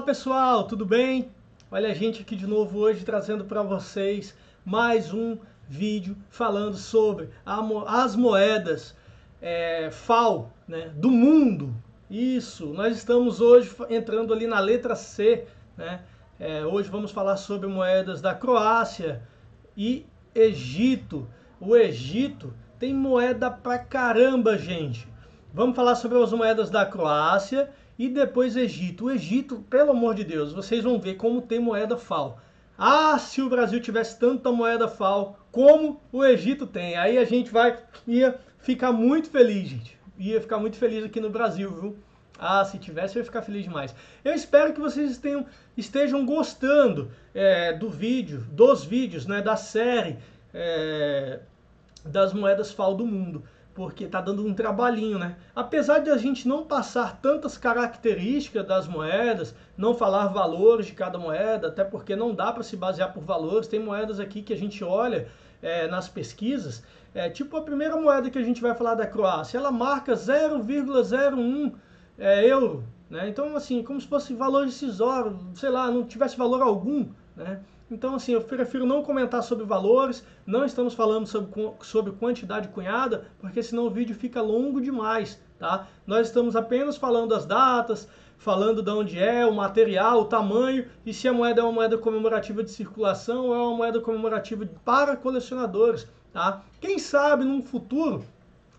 Olá pessoal, tudo bem? Olha a gente aqui de novo hoje trazendo para vocês mais um vídeo falando sobre as moedas é, FAO né, do mundo. Isso, nós estamos hoje entrando ali na letra C. Né? É, hoje vamos falar sobre moedas da Croácia e Egito. O Egito tem moeda pra caramba, gente. Vamos falar sobre as moedas da Croácia e depois Egito. O Egito, pelo amor de Deus, vocês vão ver como tem moeda FAL. Ah, se o Brasil tivesse tanta moeda FAL como o Egito tem. Aí a gente vai ia ficar muito feliz, gente. Ia ficar muito feliz aqui no Brasil, viu? Ah, se tivesse eu ia ficar feliz demais. Eu espero que vocês tenham, estejam gostando é, do vídeo, dos vídeos, né, da série é, das moedas FAL do mundo porque está dando um trabalhinho, né? Apesar de a gente não passar tantas características das moedas, não falar valores de cada moeda, até porque não dá para se basear por valores, tem moedas aqui que a gente olha é, nas pesquisas, é, tipo a primeira moeda que a gente vai falar da Croácia, ela marca 0,01 é, euro, né? Então, assim, como se fosse valor decisório, sei lá, não tivesse valor algum, né? Então, assim, eu prefiro não comentar sobre valores, não estamos falando sobre, sobre quantidade cunhada, porque senão o vídeo fica longo demais, tá? Nós estamos apenas falando as datas, falando de onde é, o material, o tamanho, e se a moeda é uma moeda comemorativa de circulação ou é uma moeda comemorativa para colecionadores, tá? Quem sabe no futuro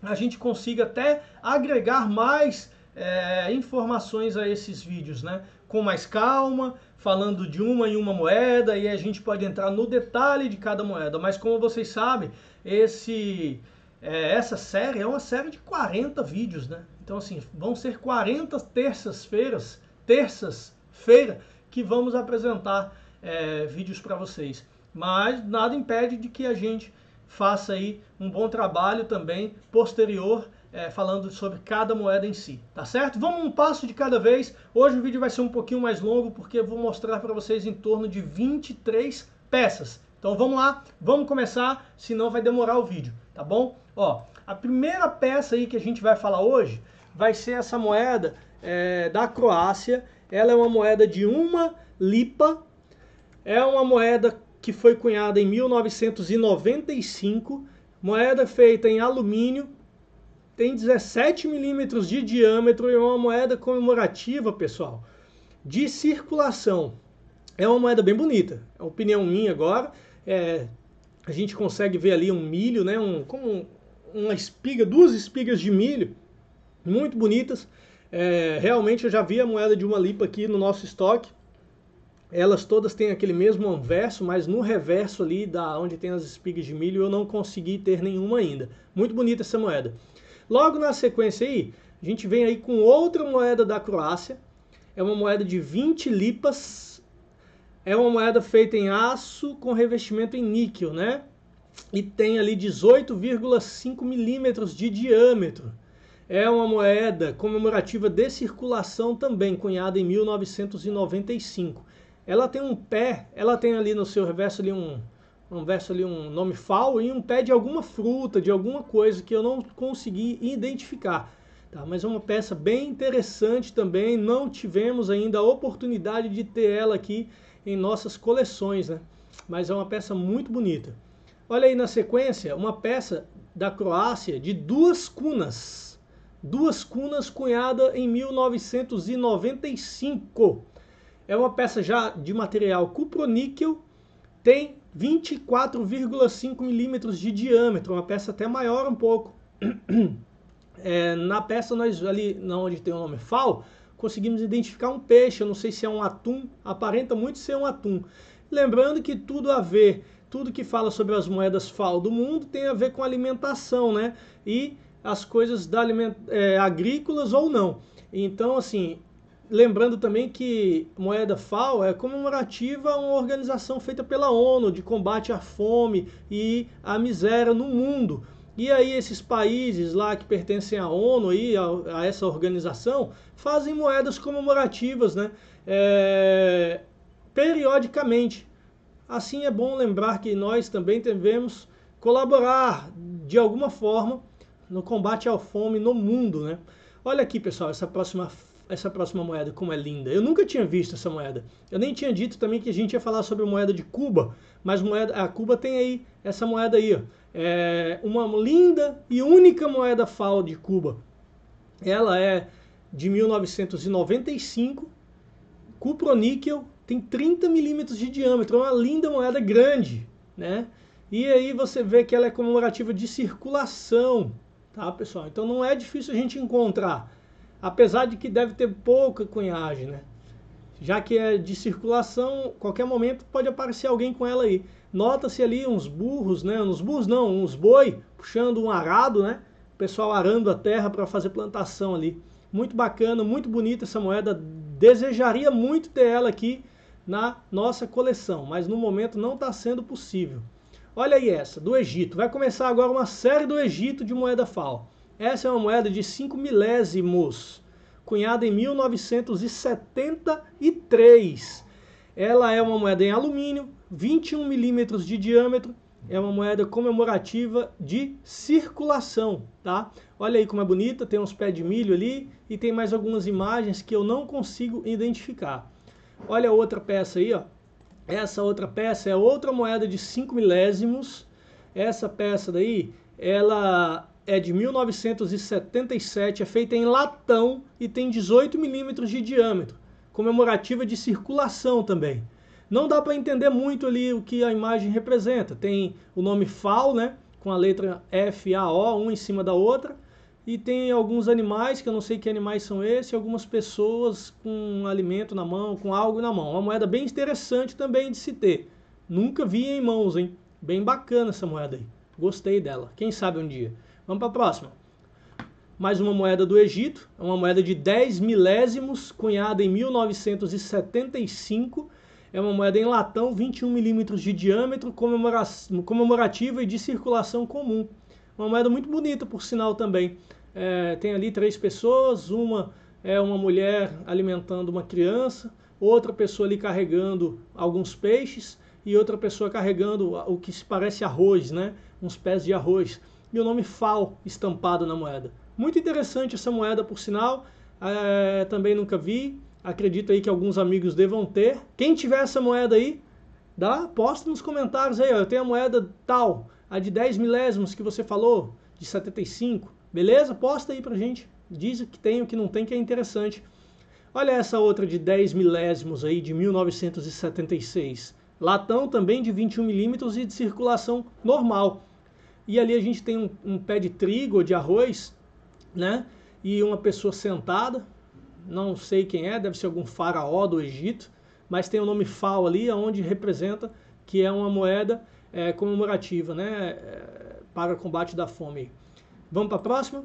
a gente consiga até agregar mais é, informações a esses vídeos, né? Com mais calma, falando de uma em uma moeda e a gente pode entrar no detalhe de cada moeda. Mas como vocês sabem, esse, é, essa série é uma série de 40 vídeos, né? Então assim, vão ser 40 terças-feiras, terças-feira, que vamos apresentar é, vídeos para vocês. Mas nada impede de que a gente faça aí um bom trabalho também posterior é, falando sobre cada moeda em si, tá certo? Vamos um passo de cada vez. Hoje o vídeo vai ser um pouquinho mais longo porque eu vou mostrar para vocês em torno de 23 peças. Então vamos lá, vamos começar, senão vai demorar o vídeo, tá bom? Ó, a primeira peça aí que a gente vai falar hoje vai ser essa moeda é, da Croácia. Ela é uma moeda de uma lipa, é uma moeda que foi cunhada em 1995, moeda feita em alumínio tem 17 milímetros de diâmetro e é uma moeda comemorativa, pessoal, de circulação. É uma moeda bem bonita, é opinião minha agora. É, a gente consegue ver ali um milho, né, um, como uma espiga, duas espigas de milho, muito bonitas. É, realmente eu já vi a moeda de uma lipa aqui no nosso estoque. Elas todas têm aquele mesmo anverso, mas no reverso ali da onde tem as espigas de milho eu não consegui ter nenhuma ainda. Muito bonita essa moeda. Logo na sequência aí, a gente vem aí com outra moeda da Croácia. É uma moeda de 20 lipas. É uma moeda feita em aço com revestimento em níquel, né? E tem ali 18,5 milímetros de diâmetro. É uma moeda comemorativa de circulação também, cunhada em 1995. Ela tem um pé, ela tem ali no seu reverso ali um, um verso ali, um nome fal e um pé de alguma fruta, de alguma coisa que eu não consegui identificar. Tá, mas é uma peça bem interessante também, não tivemos ainda a oportunidade de ter ela aqui em nossas coleções, né? mas é uma peça muito bonita. Olha aí na sequência, uma peça da Croácia de duas cunas, duas cunas cunhada em 1995. É uma peça já de material cuproníquel, tem 24,5 milímetros de diâmetro, uma peça até maior um pouco. É, na peça nós ali, onde tem o nome FAL, conseguimos identificar um peixe, eu não sei se é um atum, aparenta muito ser um atum. Lembrando que tudo a ver, tudo que fala sobre as moedas FAL do mundo tem a ver com alimentação, né? E as coisas da aliment... É, agrícolas ou não. Então, assim, lembrando também que moeda FAO é comemorativa a uma organização feita pela ONU de combate à fome e à miséria no mundo. E aí esses países lá que pertencem à ONU e a, a essa organização fazem moedas comemorativas, né? É, periodicamente. Assim é bom lembrar que nós também devemos colaborar de alguma forma no combate à fome no mundo, né? Olha aqui, pessoal, essa próxima essa próxima moeda, como é linda. Eu nunca tinha visto essa moeda. Eu nem tinha dito também que a gente ia falar sobre a moeda de Cuba, mas moeda, a Cuba tem aí essa moeda aí, ó. É uma linda e única moeda FAO de Cuba. Ela é de 1995, cuproníquel, tem 30 milímetros de diâmetro, é uma linda moeda grande, né? E aí você vê que ela é comemorativa de circulação, tá, pessoal? Então não é difícil a gente encontrar Apesar de que deve ter pouca cunhagem, né? Já que é de circulação, qualquer momento pode aparecer alguém com ela aí. Nota-se ali uns burros, né? Uns burros não, uns boi puxando um arado, né? O pessoal arando a terra para fazer plantação ali. Muito bacana, muito bonita essa moeda. Desejaria muito ter ela aqui na nossa coleção, mas no momento não está sendo possível. Olha aí essa, do Egito. Vai começar agora uma série do Egito de moeda FAL. Essa é uma moeda de 5 milésimos, cunhada em 1973. Ela é uma moeda em alumínio, 21 milímetros de diâmetro, é uma moeda comemorativa de circulação, tá? Olha aí como é bonita, tem uns pés de milho ali e tem mais algumas imagens que eu não consigo identificar. Olha outra peça aí, ó. Essa outra peça é outra moeda de 5 milésimos. Essa peça daí, ela é de 1977, é feita em latão e tem 18 milímetros de diâmetro, comemorativa de circulação também. Não dá para entender muito ali o que a imagem representa. Tem o nome FAO, né, com a letra F A O, um em cima da outra, e tem alguns animais, que eu não sei que animais são esses, e algumas pessoas com um alimento na mão, com algo na mão. Uma moeda bem interessante também de se ter. Nunca vi em mãos, hein? Bem bacana essa moeda aí. Gostei dela. Quem sabe um dia. Vamos para a próxima. Mais uma moeda do Egito, é uma moeda de 10 milésimos, cunhada em 1975. É uma moeda em latão, 21 milímetros de diâmetro, comemorativa e de circulação comum. Uma moeda muito bonita, por sinal, também. É, tem ali três pessoas, uma é uma mulher alimentando uma criança, outra pessoa ali carregando alguns peixes e outra pessoa carregando o que se parece arroz, né? Uns pés de arroz e o nome FAL estampado na moeda. Muito interessante essa moeda, por sinal. É, também nunca vi. Acredito aí que alguns amigos devam ter. Quem tiver essa moeda aí, dá, posta nos comentários aí. Ó, eu tenho a moeda tal, a de 10 milésimos que você falou, de 75. Beleza? Posta aí pra gente. Diz o que tem, o que não tem, que é interessante. Olha essa outra de 10 milésimos aí, de 1976. Latão também de 21 milímetros e de circulação normal e ali a gente tem um, um pé de trigo ou de arroz, né? E uma pessoa sentada, não sei quem é, deve ser algum faraó do Egito, mas tem o nome Fal ali, onde representa que é uma moeda é, comemorativa, né? É, para combate da fome. Vamos para a próxima?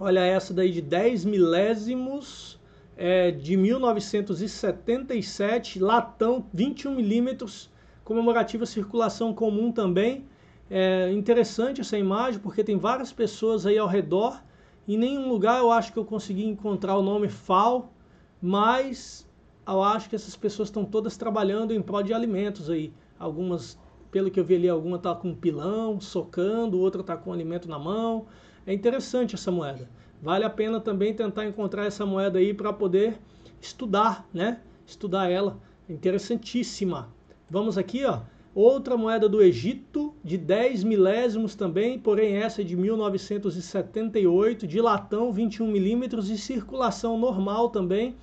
Olha essa daí de 10 milésimos é, de 1977, latão 21 milímetros, comemorativa circulação comum também, é interessante essa imagem porque tem várias pessoas aí ao redor. Em nenhum lugar eu acho que eu consegui encontrar o nome FAO, mas eu acho que essas pessoas estão todas trabalhando em prol de alimentos aí. Algumas, pelo que eu vi ali, alguma está com um pilão, socando, outra está com um alimento na mão. É interessante essa moeda. Vale a pena também tentar encontrar essa moeda aí para poder estudar, né? Estudar ela. Interessantíssima. Vamos aqui, ó. Outra moeda do Egito, de 10 milésimos também, porém essa é de 1978, de latão 21 milímetros e circulação normal também.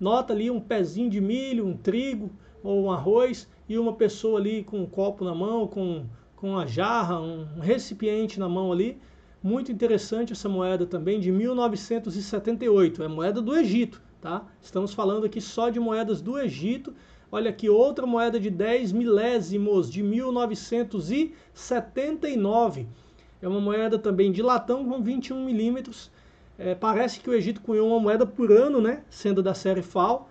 Nota ali um pezinho de milho, um trigo ou um arroz e uma pessoa ali com um copo na mão, com, com uma jarra, um recipiente na mão ali. Muito interessante essa moeda também, de 1978. É moeda do Egito, tá? Estamos falando aqui só de moedas do Egito Olha aqui, outra moeda de 10 milésimos de 1979. É uma moeda também de latão com 21 milímetros. É, parece que o Egito cunhou uma moeda por ano, né? Sendo da série FAL.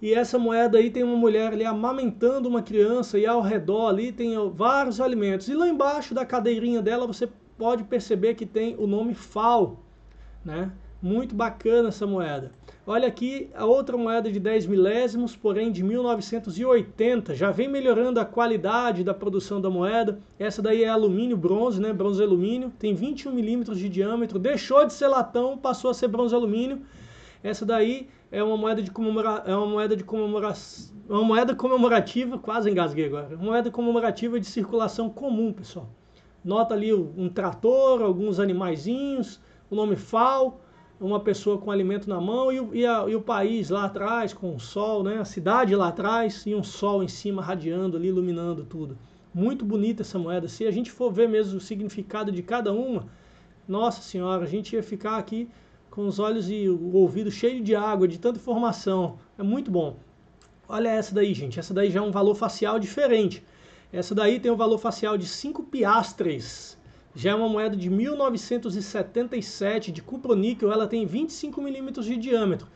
E essa moeda aí tem uma mulher ali amamentando uma criança e ao redor ali tem vários alimentos. E lá embaixo da cadeirinha dela você pode perceber que tem o nome FAL, né? Muito bacana essa moeda. Olha aqui a outra moeda de 10 milésimos, porém de 1980. Já vem melhorando a qualidade da produção da moeda. Essa daí é alumínio bronze, né? Bronze alumínio. Tem 21 milímetros de diâmetro. Deixou de ser latão, passou a ser bronze alumínio. Essa daí é uma moeda de comemora... é uma moeda de comemoração, é uma moeda comemorativa, quase engasguei agora. Uma moeda comemorativa de circulação comum, pessoal. Nota ali um trator, alguns animaizinhos, o nome FAO uma pessoa com alimento na mão e o, e, a, e o país lá atrás com o sol, né? a cidade lá atrás e um sol em cima radiando ali, iluminando tudo. Muito bonita essa moeda. Se a gente for ver mesmo o significado de cada uma, nossa senhora, a gente ia ficar aqui com os olhos e o ouvido cheio de água, de tanta informação. É muito bom. Olha essa daí, gente. Essa daí já é um valor facial diferente. Essa daí tem um valor facial de 5 piastres. Já é uma moeda de 1977 de cuproníquel, ela tem 25 milímetros de diâmetro.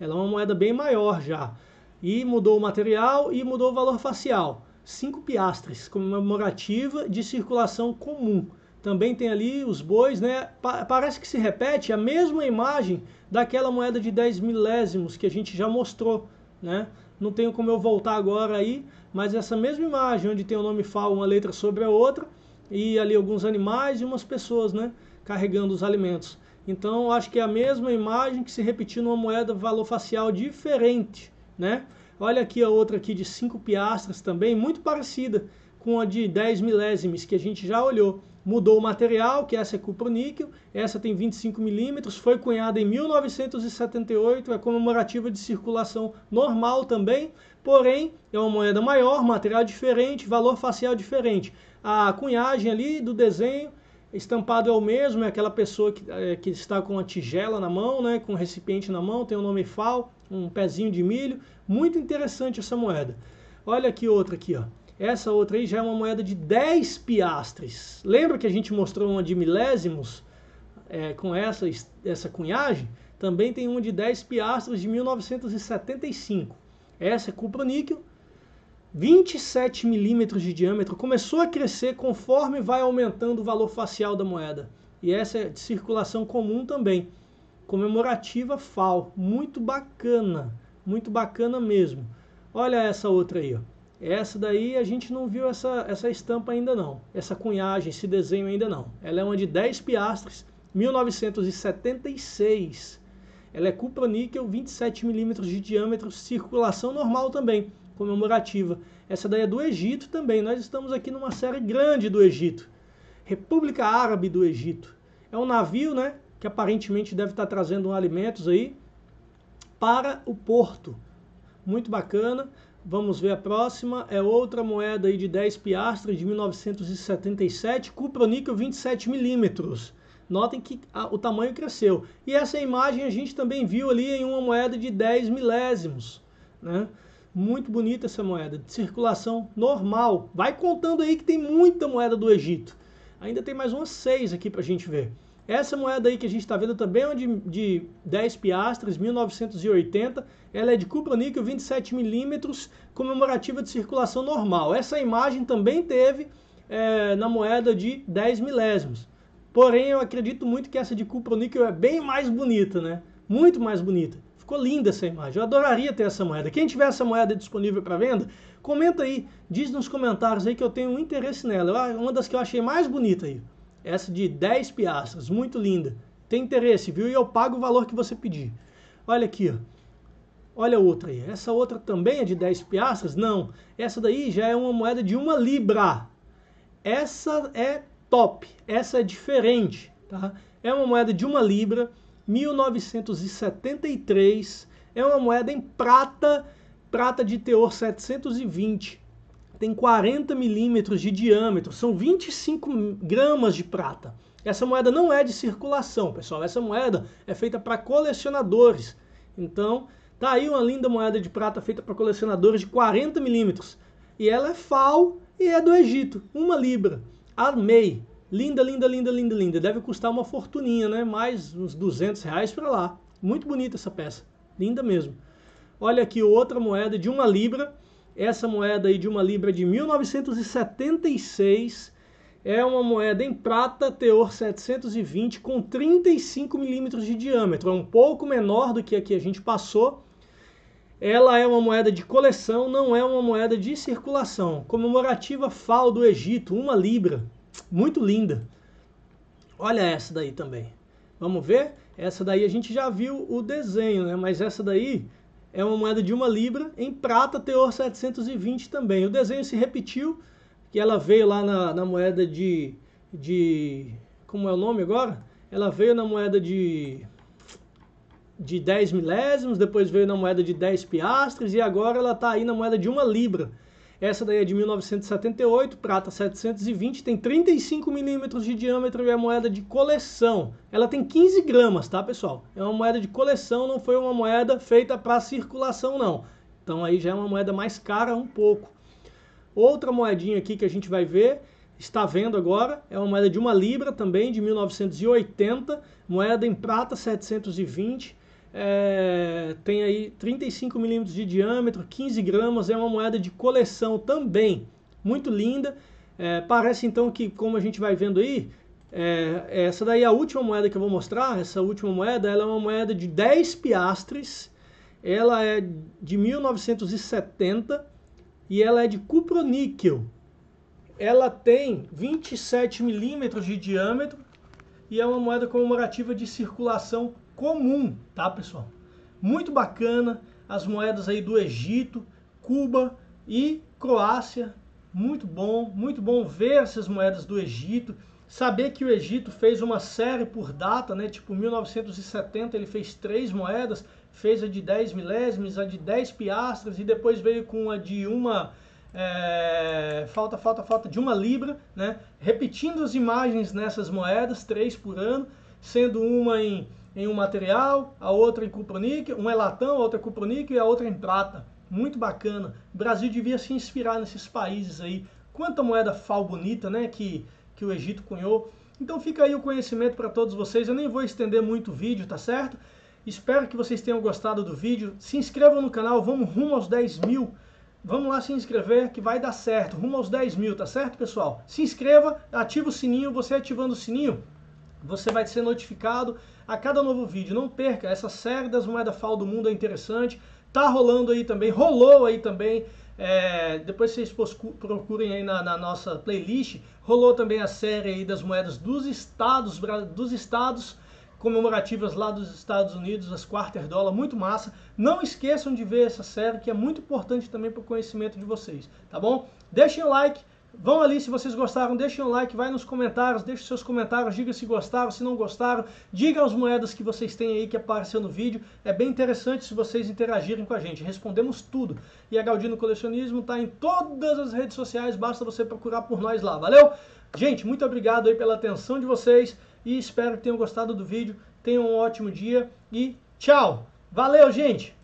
Ela é uma moeda bem maior já. E mudou o material e mudou o valor facial. 5 piastres, comemorativa de circulação comum. Também tem ali os bois, né? Pa parece que se repete a mesma imagem daquela moeda de 10 milésimos que a gente já mostrou, né? Não tenho como eu voltar agora aí, mas essa mesma imagem onde tem o nome FAO, uma letra sobre a outra, e ali alguns animais e umas pessoas, né, carregando os alimentos. Então, acho que é a mesma imagem que se repetiu numa moeda valor facial diferente, né? Olha aqui a outra aqui de 5 piastras também, muito parecida com a de 10 milésimos que a gente já olhou mudou o material, que essa é cupro-níquel, essa tem 25 milímetros, foi cunhada em 1978, é comemorativa de circulação normal também, porém é uma moeda maior, material diferente, valor facial diferente. A cunhagem ali do desenho estampado é o mesmo, é aquela pessoa que, é, que está com a tigela na mão, né, com o recipiente na mão, tem o nome FAL, um pezinho de milho, muito interessante essa moeda. Olha aqui outra aqui, ó. Essa outra aí já é uma moeda de 10 piastres. Lembra que a gente mostrou uma de milésimos é, com essa, essa cunhagem? Também tem uma de 10 piastres de 1975. Essa é cupro-níquel, 27 milímetros de diâmetro. Começou a crescer conforme vai aumentando o valor facial da moeda. E essa é de circulação comum também. Comemorativa FAL. Muito bacana. Muito bacana mesmo. Olha essa outra aí, ó. Essa daí a gente não viu essa, essa estampa ainda não, essa cunhagem, esse desenho ainda não. Ela é uma de 10 piastres, 1976. Ela é cuproníquel, 27 milímetros de diâmetro, circulação normal também, comemorativa. Essa daí é do Egito também, nós estamos aqui numa série grande do Egito. República Árabe do Egito. É um navio, né, que aparentemente deve estar trazendo alimentos aí para o porto. Muito bacana. Vamos ver a próxima. É outra moeda aí de 10 piastras de 1977, cuproníquel 27 milímetros. Notem que a, o tamanho cresceu. E essa imagem a gente também viu ali em uma moeda de 10 milésimos. Né? Muito bonita essa moeda, de circulação normal. Vai contando aí que tem muita moeda do Egito. Ainda tem mais umas seis aqui para a gente ver. Essa moeda aí que a gente está vendo também é de, de 10 piastres, 1980. Ela é de cuproníquel, 27 milímetros, comemorativa de circulação normal. Essa imagem também teve é, na moeda de 10 milésimos. Porém, eu acredito muito que essa de cuproníquel é bem mais bonita, né? Muito mais bonita. Ficou linda essa imagem. Eu adoraria ter essa moeda. Quem tiver essa moeda disponível para venda, comenta aí. Diz nos comentários aí que eu tenho um interesse nela. É Uma das que eu achei mais bonita aí. Essa de 10 piastras, muito linda. Tem interesse, viu? E eu pago o valor que você pedir. Olha aqui, ó. Olha outra aí. Essa outra também é de 10 piastras? Não. Essa daí já é uma moeda de uma libra. Essa é top. Essa é diferente, tá? É uma moeda de uma libra, 1973. É uma moeda em prata, prata de teor 720 tem 40 milímetros de diâmetro, são 25 gramas de prata. Essa moeda não é de circulação, pessoal. Essa moeda é feita para colecionadores. Então, tá aí uma linda moeda de prata feita para colecionadores de 40 milímetros. E ela é FAO e é do Egito, uma libra. Amei. Linda, linda, linda, linda, linda. Deve custar uma fortuninha, né? Mais uns 200 reais para lá. Muito bonita essa peça. Linda mesmo. Olha aqui outra moeda de uma libra essa moeda aí de uma libra de 1976 é uma moeda em prata, teor 720, com 35 milímetros de diâmetro. É um pouco menor do que a que a gente passou. Ela é uma moeda de coleção, não é uma moeda de circulação. Comemorativa FAO do Egito, uma libra. Muito linda. Olha essa daí também. Vamos ver? Essa daí a gente já viu o desenho, né? Mas essa daí é uma moeda de uma libra, em prata teor 720 também. O desenho se repetiu, que ela veio lá na, na moeda de, de... como é o nome agora? Ela veio na moeda de de 10 milésimos, depois veio na moeda de 10 piastres e agora ela está aí na moeda de uma libra. Essa daí é de 1978, prata 720, tem 35 milímetros de diâmetro e é moeda de coleção. Ela tem 15 gramas, tá pessoal? É uma moeda de coleção, não foi uma moeda feita para circulação não. Então aí já é uma moeda mais cara um pouco. Outra moedinha aqui que a gente vai ver está vendo agora, é uma moeda de uma libra também, de 1980, moeda em prata 720, é, tem aí 35 milímetros de diâmetro, 15 gramas, é uma moeda de coleção também, muito linda. É, parece então que, como a gente vai vendo aí, é, essa daí é a última moeda que eu vou mostrar, essa última moeda, ela é uma moeda de 10 piastres, ela é de 1970 e ela é de cuproníquel. Ela tem 27 milímetros de diâmetro e é uma moeda comemorativa de circulação comum, tá pessoal? Muito bacana as moedas aí do Egito, Cuba e Croácia. Muito bom, muito bom ver essas moedas do Egito. Saber que o Egito fez uma série por data, né? Tipo 1970 ele fez três moedas, fez a de 10 milésimos, a de 10 piastras e depois veio com a de uma é, falta, falta, falta de uma libra, né? Repetindo as imagens nessas moedas, três por ano, sendo uma em em um material, a outra em cuproníquel, um é latão, a outra é cuproníquel e a outra é em prata. Muito bacana. O Brasil devia se inspirar nesses países aí. Quanta moeda fal bonita, né, que, que o Egito cunhou. Então fica aí o conhecimento para todos vocês. Eu nem vou estender muito o vídeo, tá certo? Espero que vocês tenham gostado do vídeo. Se inscrevam no canal, vamos rumo aos 10 mil. Vamos lá se inscrever que vai dar certo. Rumo aos 10 mil, tá certo, pessoal? Se inscreva, ativa o sininho. Você ativando o sininho, você vai ser notificado a cada novo vídeo. Não perca, essa série das moedas FAL do mundo é interessante. Tá rolando aí também, rolou aí também. É, depois vocês procurem aí na, na, nossa playlist. Rolou também a série aí das moedas dos estados, dos estados comemorativas lá dos Estados Unidos, as quarter dólar, muito massa. Não esqueçam de ver essa série que é muito importante também para o conhecimento de vocês, tá bom? Deixem o like, Vão ali se vocês gostaram, deixem um like, vai nos comentários, deixe seus comentários, diga se gostaram, se não gostaram, diga as moedas que vocês têm aí que apareceu no vídeo. É bem interessante se vocês interagirem com a gente, respondemos tudo. E a Galdino Colecionismo está em todas as redes sociais, basta você procurar por nós lá, valeu? Gente, muito obrigado aí pela atenção de vocês e espero que tenham gostado do vídeo. Tenham um ótimo dia e tchau! Valeu, gente!